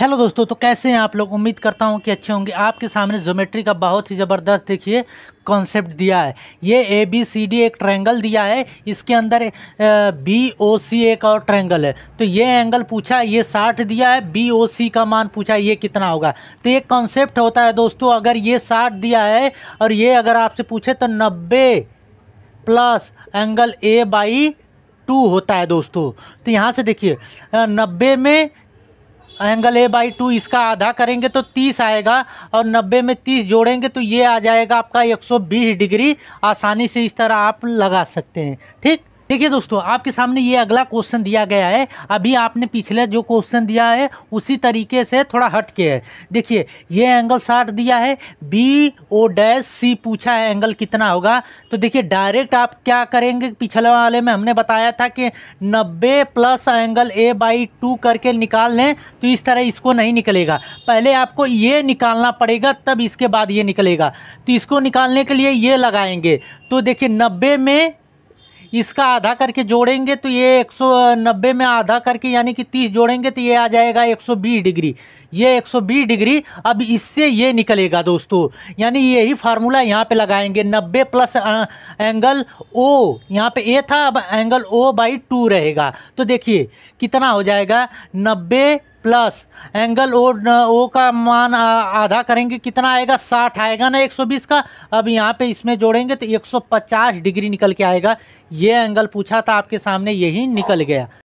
hello दोस्तों तो कैसे हैं आप लोग उम्मीद करता हूं कि अच्छे होंगे आपके सामने ज्योमेट्री का बहुत ही ज़बरदस्त देखिए कॉन्सेप्ट दिया है ये ए बी सी डी एक ट्रायंगल दिया है इसके अंदर बी ओ सी एक और ट्रायंगल है तो ये एंगल पूछा ये साठ दिया है बी ओ सी का मान पूछा ये कितना होगा तो ये कॉन्सेप्ट होता है दोस्तों अगर ये साठ दिया है और ये अगर आपसे पूछे तो नब्बे plus angle A by two होता है दोस्तों तो यहाँ से देखिए नब्बे में एंगल ए बाई टू इसका आधा करेंगे तो तीस आएगा और नब्बे में तीस जोड़ेंगे तो ये आ जाएगा आपका एक सौ बीस डिग्री आसानी से इस तरह आप लगा सकते हैं ठीक देखिए दोस्तों आपके सामने ये अगला क्वेश्चन दिया गया है अभी आपने पिछले जो क्वेश्चन दिया है उसी तरीके से थोड़ा हट के है देखिए ये एंगल साठ दिया है बी ओ डैश सी पूछा है एंगल कितना होगा तो देखिए डायरेक्ट आप क्या करेंगे पिछले वाले में हमने बताया था कि नब्बे plus angle A by two करके निकाल लें तो इस तरह इसको नहीं निकलेगा पहले आपको ये निकालना पड़ेगा तब इसके बाद ये निकलेगा तो इसको निकालने के लिए ये लगाएंगे तो देखिए नब्बे में इसका आधा करके जोड़ेंगे तो ये 190 में आधा करके यानी कि 30 जोड़ेंगे तो ये आ जाएगा 120 डिग्री ये 120 डिग्री अब इससे ये निकलेगा दोस्तों यानी यही फार्मूला यहाँ पे लगाएंगे 90 प्लस एंगल ओ यहाँ पे ए था अब एंगल ओ बाई टू रहेगा तो देखिए कितना हो जाएगा नब्बे प्लस एंगल ओ ओ का मान आधा करेंगे कितना आएगा साठ आएगा ना 120 का अब यहाँ पे इसमें जोड़ेंगे तो 150 डिग्री निकल के आएगा ये एंगल पूछा था आपके सामने यही निकल गया